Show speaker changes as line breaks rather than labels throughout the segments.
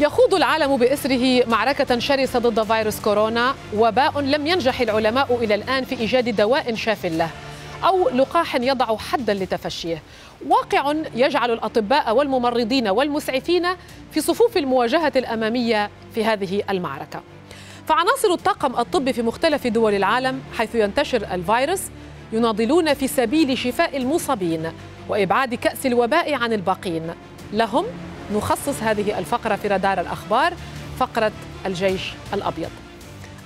يخوض العالم باسره معركه شرسه ضد فيروس كورونا وباء لم ينجح العلماء الى الان في ايجاد دواء شاف له او لقاح يضع حدا لتفشيه واقع يجعل الاطباء والممرضين والمسعفين في صفوف المواجهه الاماميه في هذه المعركه فعناصر الطاقم الطبي في مختلف دول العالم حيث ينتشر الفيروس يناضلون في سبيل شفاء المصابين وابعاد كاس الوباء عن الباقين لهم نخصص هذه الفقرة في رادار الأخبار فقرة الجيش الأبيض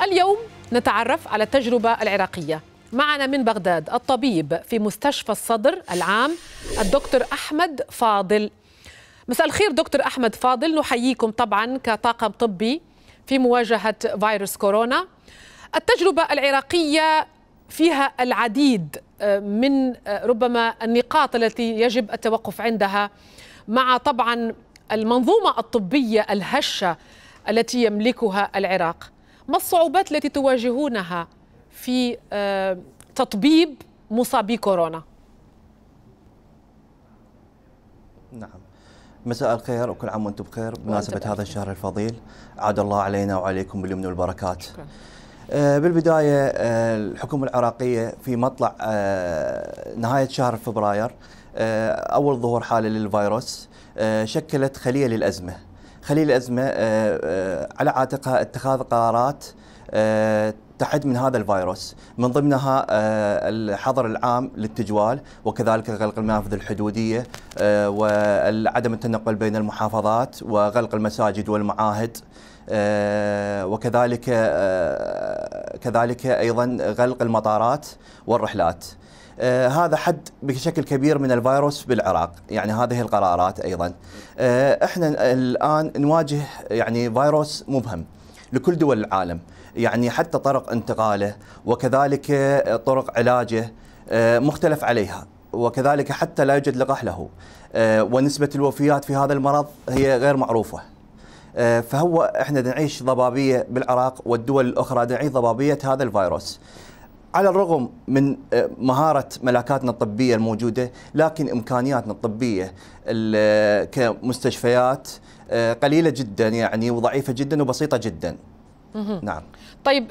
اليوم نتعرف على التجربة العراقية معنا من بغداد الطبيب في مستشفى الصدر العام الدكتور أحمد فاضل مساء الخير دكتور أحمد فاضل نحييكم طبعا كطاقم طبي في مواجهة فيروس كورونا التجربة العراقية فيها العديد آه، من آه، ربما النقاط التي يجب التوقف عندها مع طبعا المنظومة الطبية الهشة التي يملكها العراق ما الصعوبات التي تواجهونها في آه، تطبيب مصابي كورونا
نعم مساء الخير وكل عام وانتم بخير بمناسبة هذا الشهر الفضيل عاد الله علينا وعليكم باليمن والبركات شكرا. آه، بالبداية آه، الحكومة العراقية في مطلع آه، نهاية شهر فبراير أول ظهور حالة للفيروس شكلت خلية للأزمة خلية للازمه على عاتقها اتخاذ قرارات تحد من هذا الفيروس من ضمنها آه، الحظر العام للتجوال وكذلك غلق المنافذ الحدودية آه، وعدم التنقل بين المحافظات وغلق المساجد والمعاهد آه، وكذلك كذلك أيضا غلق المطارات والرحلات آه هذا حد بشكل كبير من الفيروس بالعراق يعني هذه القرارات ايضا آه احنا الان نواجه يعني فيروس مبهم لكل دول العالم يعني حتى طرق انتقاله وكذلك طرق علاجه آه، مختلف عليها وكذلك حتى لا يوجد لقاح له آه، ونسبة الوفيات في هذا المرض هي غير معروفة آه، فهو احنا نعيش ضبابيه بالعراق والدول الاخرى نعيش ضبابيه هذا الفيروس على الرغم من آه، مهارة ملاكاتنا الطبية الموجودة لكن إمكانياتنا الطبية آه، كمستشفيات آه، قليلة جدا يعني وضعيفة جدا وبسيطة جدا نعم
طيب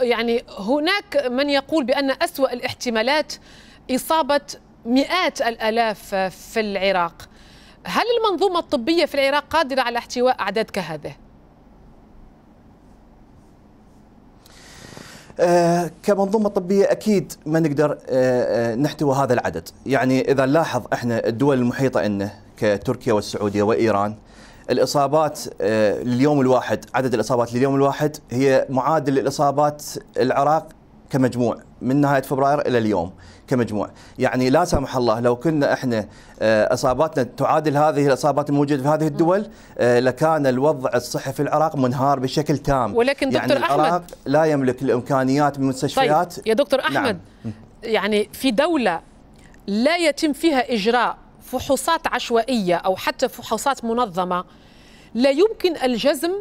يعني هناك من يقول بأن أسوأ الاحتمالات إصابة مئات الألاف في العراق هل المنظومة الطبية في العراق قادرة على احتواء أعداد كهذه؟
آه، كمنظومه طبيه اكيد ما نقدر آه، آه، نحتوى هذا العدد، يعني اذا نلاحظ احنا الدول المحيطه لنا كتركيا والسعوديه وايران الاصابات لليوم الواحد عدد الاصابات لليوم الواحد هي معادل الاصابات العراق كمجموع من نهايه فبراير الى اليوم كمجموع، يعني لا سمح الله لو كنا احنا آه، اصاباتنا تعادل هذه الاصابات الموجوده في هذه الدول آه، لكان الوضع الصحي في العراق منهار بشكل تام ولكن دكتور يعني احمد العراق لا يملك الامكانيات من مستشفيات طيب يا دكتور نعم. احمد نعم.
يعني في دوله لا يتم فيها اجراء فحوصات عشوائيه او حتى فحوصات منظمه لا يمكن الجزم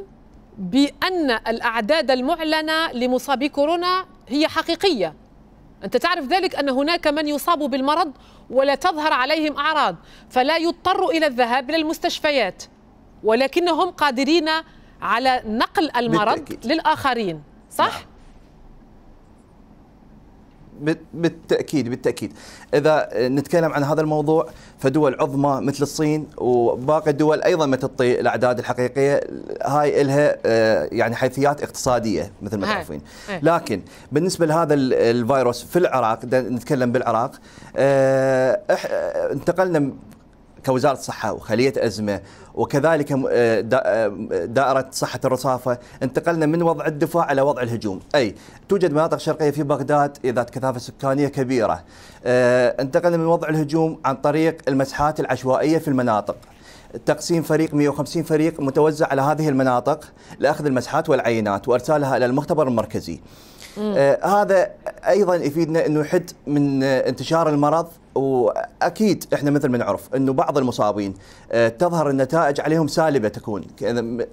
بأن الأعداد المعلنة لمصابي كورونا هي حقيقية أنت تعرف ذلك أن هناك من يصاب بالمرض ولا تظهر عليهم أعراض فلا يضطر إلى الذهاب إلى المستشفيات ولكنهم قادرين على نقل المرض بالتأكيد. للآخرين صح؟ نعم.
بالتاكيد بالتاكيد اذا نتكلم عن هذا الموضوع فدول عظمى مثل الصين وباقي الدول ايضا ما تعطي الاعداد الحقيقيه هاي لها آه، يعني حيثيات اقتصاديه مثل ما تعرفين لكن بالنسبه لهذا الفيروس في العراق نتكلم بالعراق آه، آه، انتقلنا كوزاره الصحه وخليه ازمه وكذلك آه، آه، دائره صحه الرصافه انتقلنا من وضع الدفاع الى وضع الهجوم، اي توجد مناطق شرقيه في بغداد ذات كثافه سكانيه كبيره. آه، انتقلنا من وضع الهجوم عن طريق المسحات العشوائيه في المناطق. تقسيم فريق 150 فريق متوزع على هذه المناطق لاخذ المسحات والعينات وارسالها الى المختبر المركزي. آه هذا ايضا يفيدنا انه يحد من آه، انتشار المرض واكيد احنا مثل ما نعرف انه بعض المصابين آه تظهر النتائج عليهم سالبه تكون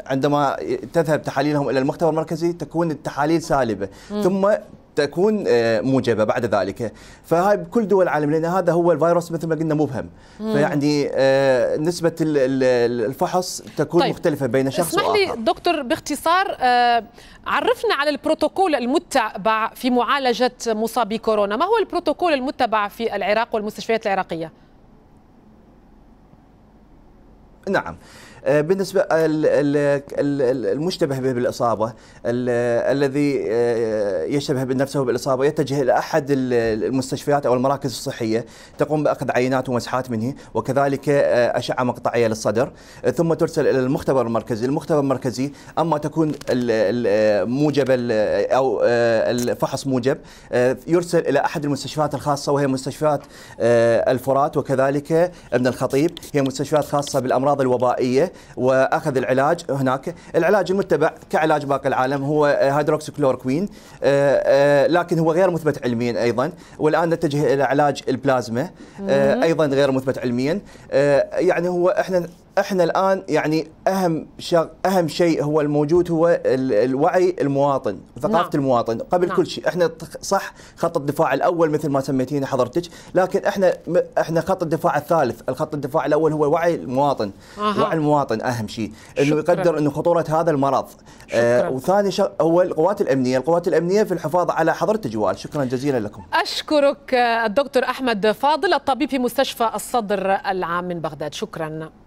عندما تذهب تحاليلهم الى المختبر المركزي تكون التحاليل سالبه مم. ثم تكون آه، موجبه بعد ذلك فهاي بكل دول العالم لان هذا هو الفيروس مثل ما قلنا مبهم فيعني آه، نسبه الفحص تكون طيب. مختلفه بين شخص اسمح واخر لي
دكتور باختصار آه، عرفنا على البروتوكول المتبع في معالجه مصابي كورونا ما هو البروتوكول المتبع في العراق والمستشفيات العراقيه
نعم آه، بالنسبه المشتبه به بالاصابه الذي آه، يشبه بنفسه بالاصابه يتجه الى احد المستشفيات او المراكز الصحيه تقوم باخذ عينات ومسحات منه وكذلك آه، اشعه مقطعيه للصدر ثم ترسل الى المختبر المركزي، المختبر المركزي اما تكون موجب او الفحص موجب يرسل الى احد المستشفيات الخاصه وهي مستشفيات الفرات وكذلك ابن الخطيب هي مستشفيات خاصه بالامراض الوبائيه واخذ العلاج هناك العلاج المتبع كعلاج باقي العالم هو كلوركوين آه، آه، لكن هو غير مثبت علميا ايضا والان نتجه الى علاج البلازما آه، ايضا غير مثبت علميا يعني هو احنا احنا الان يعني اهم شغ... اهم شيء هو الموجود هو الوعي المواطن ثقافه نعم. المواطن قبل نعم. كل شيء احنا صح خط الدفاع الاول مثل ما سميتينه حضرتك لكن احنا احنا خط الدفاع الثالث الخط الدفاع الاول هو وعي المواطن آه. وعي المواطن اهم شيء انه يقدر انه خطوره هذا المرض آه وثاني شغ... هو القوات الامنيه القوات الامنيه في الحفاظ على حضرتك جوال شكرا جزيلا لكم
اشكرك آه، الدكتور احمد فاضل الطبيب في مستشفى الصدر العام من بغداد شكرا